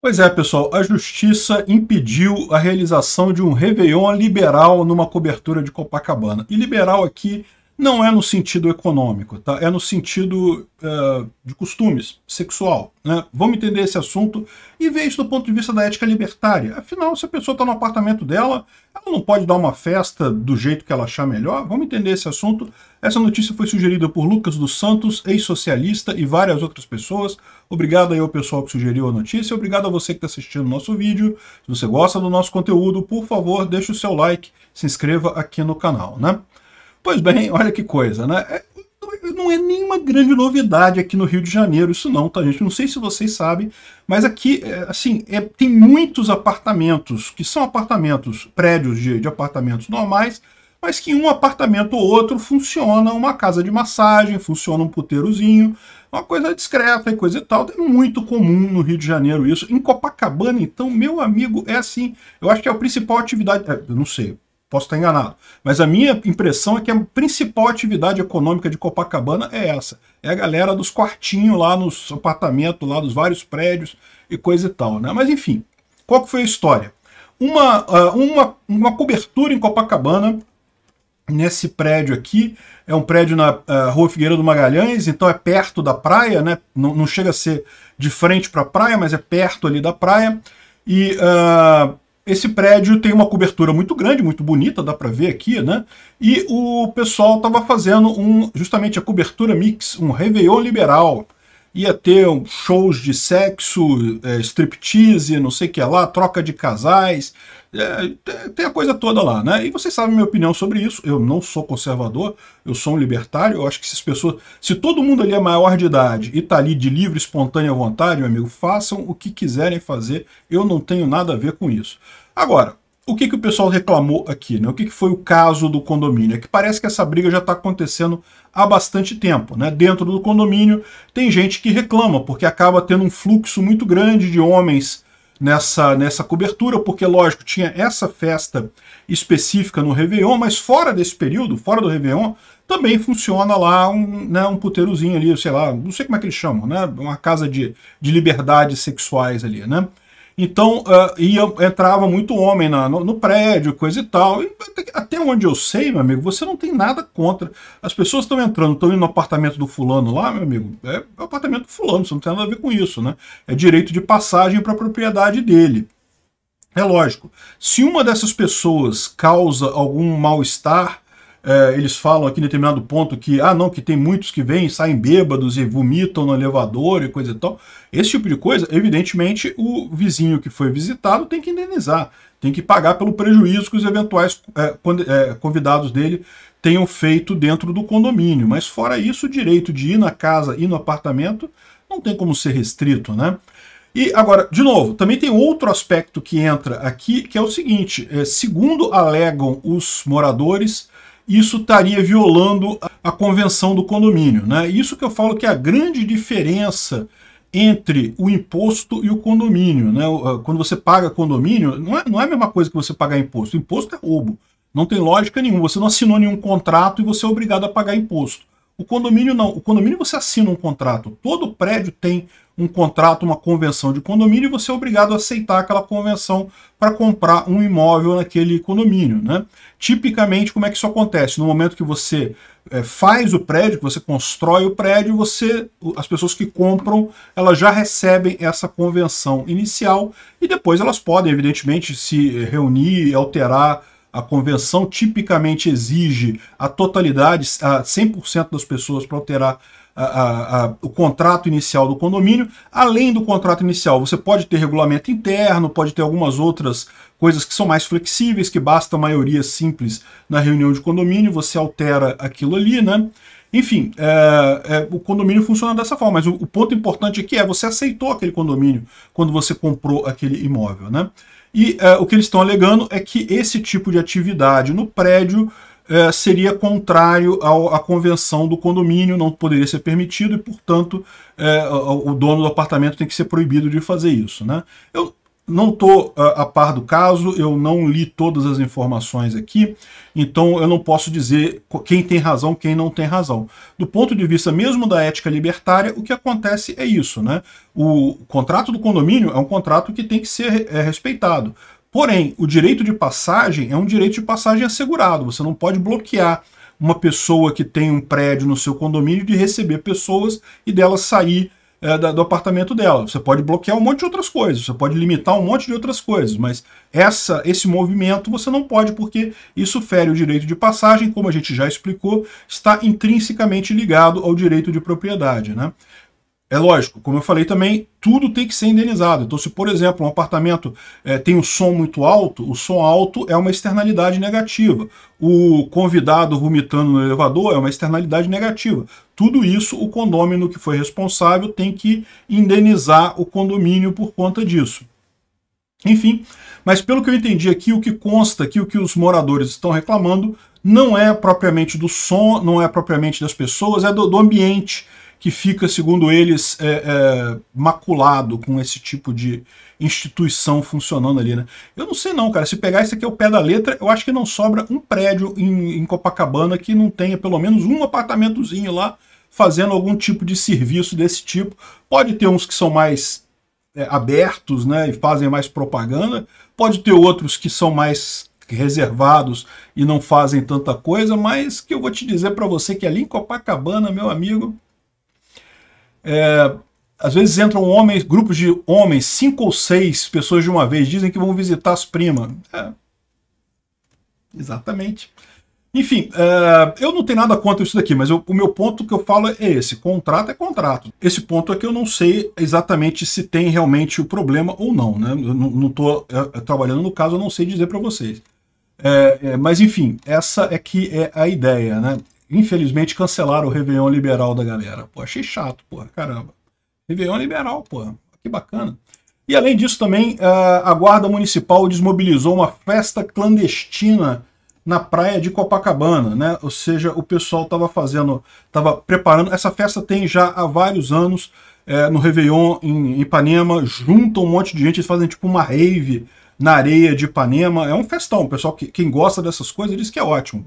Pois é, pessoal, a justiça impediu a realização de um Réveillon liberal numa cobertura de Copacabana. E liberal aqui não é no sentido econômico, tá? é no sentido uh, de costumes, sexual. Né? Vamos entender esse assunto e ver isso do ponto de vista da ética libertária. Afinal, se a pessoa está no apartamento dela, ela não pode dar uma festa do jeito que ela achar melhor. Vamos entender esse assunto. Essa notícia foi sugerida por Lucas dos Santos, ex-socialista, e várias outras pessoas. Obrigado aí ao pessoal que sugeriu a notícia. Obrigado a você que está assistindo o nosso vídeo. Se você gosta do nosso conteúdo, por favor, deixe o seu like, se inscreva aqui no canal. Né? Pois bem, olha que coisa, né? É, não é nenhuma grande novidade aqui no Rio de Janeiro, isso não, tá, gente? Não sei se vocês sabem, mas aqui, é, assim, é, tem muitos apartamentos, que são apartamentos, prédios de, de apartamentos normais, mas que em um apartamento ou outro funciona uma casa de massagem, funciona um puteirozinho, uma coisa discreta e coisa e tal. É muito comum no Rio de Janeiro isso. Em Copacabana, então, meu amigo, é assim, eu acho que é a principal atividade, é, eu não sei, Posso estar enganado. Mas a minha impressão é que a principal atividade econômica de Copacabana é essa. É a galera dos quartinhos lá nos apartamentos, lá dos vários prédios e coisa e tal. Né? Mas enfim, qual que foi a história? Uma, ah, uma, uma cobertura em Copacabana, nesse prédio aqui, é um prédio na ah, Rua Figueira do Magalhães, então é perto da praia, né? não, não chega a ser de frente para a praia, mas é perto ali da praia. E uh, esse prédio tem uma cobertura muito grande, muito bonita, dá para ver aqui, né? E o pessoal estava fazendo um, justamente a cobertura mix, um Réveillon liberal ia ter shows de sexo, é, striptease, não sei o que lá, troca de casais, é, tem a coisa toda lá, né? E vocês sabem minha opinião sobre isso, eu não sou conservador, eu sou um libertário, eu acho que se as pessoas, se todo mundo ali é maior de idade e tá ali de livre, espontânea vontade, meu amigo, façam o que quiserem fazer, eu não tenho nada a ver com isso. Agora, o que, que o pessoal reclamou aqui, né? O que, que foi o caso do condomínio? É que parece que essa briga já está acontecendo há bastante tempo, né? Dentro do condomínio tem gente que reclama, porque acaba tendo um fluxo muito grande de homens nessa, nessa cobertura, porque, lógico, tinha essa festa específica no Réveillon, mas fora desse período, fora do Réveillon, também funciona lá um, né, um puteirozinho ali, sei lá, não sei como é que eles chamam, né? Uma casa de, de liberdades sexuais ali, né? Então, uh, ah, ia, entrava muito homem na, no, no, prédio, coisa e tal. E até onde eu sei, meu amigo, você não tem nada contra. As pessoas estão entrando, estão indo no apartamento do fulano lá, meu amigo. É o apartamento do fulano, você não tem nada a ver com isso, né? É direito de passagem para a propriedade dele. É lógico. Se uma dessas pessoas causa algum mal-estar, é, eles falam aqui em determinado ponto que, ah, não, que tem muitos que vêm, saem bêbados e vomitam no elevador e coisa e tal. Esse tipo de coisa, evidentemente, o vizinho que foi visitado tem que indenizar, tem que pagar pelo prejuízo que os eventuais é, é convidados dele tenham feito dentro do condomínio. Mas fora isso, o direito de ir na casa e no apartamento não tem como ser restrito, né? E agora, de novo, também tem outro aspecto que entra aqui, que é o seguinte: é, segundo alegam os moradores, isso estaria violando a convenção do condomínio. Né? Isso que eu falo que é a grande diferença entre o imposto e o condomínio. Né? Quando você paga condomínio, não é, não é a mesma coisa que você pagar imposto. O imposto é roubo. Não tem lógica nenhuma. Você não assinou nenhum contrato e você é obrigado a pagar imposto. O condomínio não. O condomínio você assina um contrato. Todo prédio tem um contrato, uma convenção de condomínio e você é obrigado a aceitar aquela convenção para comprar um imóvel naquele condomínio. Né? Tipicamente, como é que isso acontece? No momento que você é, faz o prédio, que você constrói o prédio, você, as pessoas que compram, elas já recebem essa convenção inicial e depois elas podem, evidentemente, se reunir, alterar a convenção tipicamente exige a totalidade, a 100% das pessoas para alterar a, a, o contrato inicial do condomínio. Além do contrato inicial, você pode ter regulamento interno, pode ter algumas outras coisas que são mais flexíveis, que basta maioria simples na reunião de condomínio, você altera aquilo ali, né? Enfim, é, é, o condomínio funciona dessa forma, mas o, o, ponto importante aqui é você aceitou aquele condomínio quando você comprou aquele imóvel, né? E é, o que eles estão alegando é que esse tipo de atividade no prédio é, seria contrário ao, à convenção do condomínio, não poderia ser permitido e, portanto, é, o, o dono do apartamento tem que ser proibido de fazer isso. Né? Eu não estou a, é, a par do caso, eu não li todas as informações aqui, então eu não posso dizer quem tem razão, quem não tem razão. Do ponto de vista mesmo da ética libertária, o que acontece é isso. Né? O contrato do condomínio é um contrato que tem que ser é, respeitado. Porém, o direito de passagem é um direito de passagem assegurado. Você não pode bloquear uma pessoa que tem um prédio no seu condomínio de receber pessoas e dela sair é, da, do apartamento dela. Você pode bloquear um monte de outras coisas, você pode limitar um monte de outras coisas, mas essa, esse movimento você não pode porque isso fere o direito de passagem, como a gente já explicou, está intrinsecamente ligado ao direito de propriedade. Né? É lógico, como eu falei também, tudo tem que ser indenizado. Então, se, por exemplo, um apartamento é, tem um som muito alto, o som alto é uma externalidade negativa. O convidado vomitando no elevador é uma externalidade negativa. Tudo isso, o condômino que foi responsável tem que indenizar o condomínio por conta disso. Enfim, mas pelo que eu entendi aqui, o que consta aqui, o que os moradores estão reclamando, não é propriamente do som, não é propriamente das pessoas, é do, do ambiente que fica, segundo eles, é, é, maculado com esse tipo de instituição funcionando ali, né? Eu não sei não, cara. Se pegar isso aqui ao é pé da letra, eu acho que não sobra um prédio em, em Copacabana que não tenha pelo menos um apartamentozinho lá fazendo algum tipo de serviço desse tipo. Pode ter uns que são mais é, abertos, né, e fazem mais propaganda. Pode ter outros que são mais reservados e não fazem tanta coisa, mas que eu vou te dizer para você que ali em Copacabana, meu amigo, é, às vezes entram homens, grupos de homens, cinco ou seis pessoas de uma vez, dizem que vão visitar as primas. É. Exatamente. Enfim, é, eu não tenho nada contra isso daqui, mas eu, o meu ponto que eu falo é esse: contrato é contrato. Esse ponto é que eu não sei exatamente se tem realmente o problema ou não, né? Eu não estou é, é, trabalhando no caso, eu não sei dizer para vocês. É, é, mas enfim, essa é que é a ideia, né? infelizmente, cancelaram o Réveillon Liberal da galera. Pô, achei chato, porra, caramba. Réveillon Liberal, porra, que bacana. E além disso também, é, a Guarda Municipal desmobilizou uma festa clandestina na praia de Copacabana, né? Ou seja, o pessoal estava fazendo, estava preparando. Essa festa tem já há vários anos é, no Réveillon em Ipanema, juntam um monte de gente, eles fazem tipo uma rave na areia de Ipanema. É um festão. O pessoal, que, quem gosta dessas coisas, diz que é ótimo.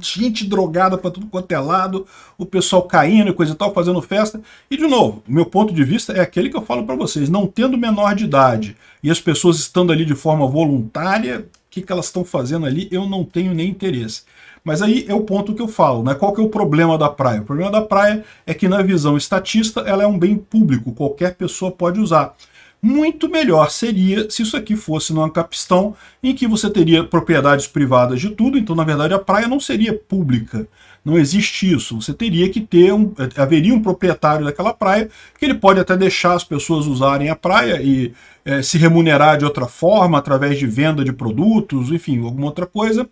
Gente drogada para tudo quanto é lado, o pessoal caindo e coisa e tal, fazendo festa. E, de novo, meu ponto de vista é aquele que eu falo para vocês. Não tendo menor de idade e as pessoas estando ali de forma voluntária, que, que elas estão fazendo ali, eu não tenho nem interesse. Mas aí é o ponto que eu falo, né? Qual que é o problema da praia? O problema da praia é que na visão estatista ela é um bem público, qualquer pessoa pode usar. Muito melhor seria se isso aqui fosse numa capistão em que você teria propriedades privadas de tudo, então na verdade a praia não seria pública. Não existe isso. Você teria que ter um. haveria um proprietário daquela praia, que ele pode até deixar as pessoas usarem a praia e é, se remunerar de outra forma, através de venda de produtos, enfim, alguma outra coisa.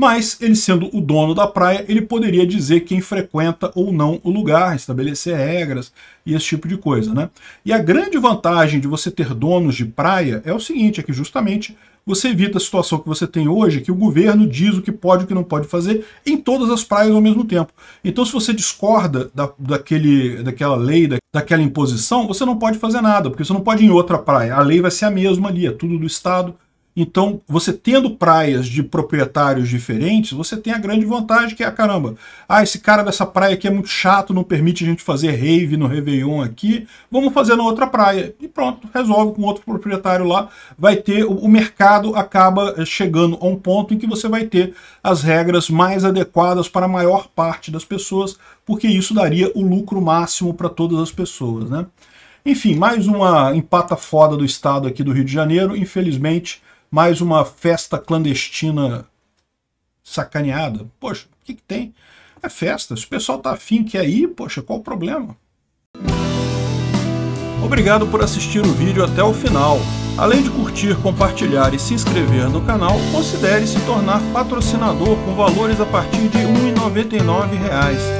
Mas, ele sendo o dono da praia, ele poderia dizer quem frequenta ou não o lugar, estabelecer regras e esse tipo de coisa. Né? E a grande vantagem de você ter donos de praia é o seguinte, é que justamente você evita a situação que você tem hoje, que o governo diz o que pode e o que não pode fazer em todas as praias ao mesmo tempo. Então, se você discorda da, daquele, daquela lei, da, daquela imposição, você não pode fazer nada, porque você não pode ir em outra praia. A lei vai ser a mesma ali, é tudo do Estado, então, você tendo praias de proprietários diferentes, você tem a grande vantagem que é, caramba, ah, esse cara dessa praia aqui é muito chato, não permite a gente fazer rave no Réveillon aqui, vamos fazer na outra praia. E pronto, resolve com outro proprietário lá, vai ter, o mercado acaba eh, chegando a um ponto em que você vai ter as regras mais adequadas para a maior parte das pessoas, porque isso daria o lucro máximo para todas as pessoas, né? Enfim, mais uma empata foda do estado aqui do Rio de Janeiro, infelizmente, mais uma festa clandestina sacaneada. Poxa, o que, que tem? É festa. Se o pessoal tá afim, quer ir, poxa, qual o problema? Obrigado por assistir o vídeo até o final. Além de curtir, compartilhar e se inscrever no canal, considere se tornar patrocinador com valores a partir de R$ 1,99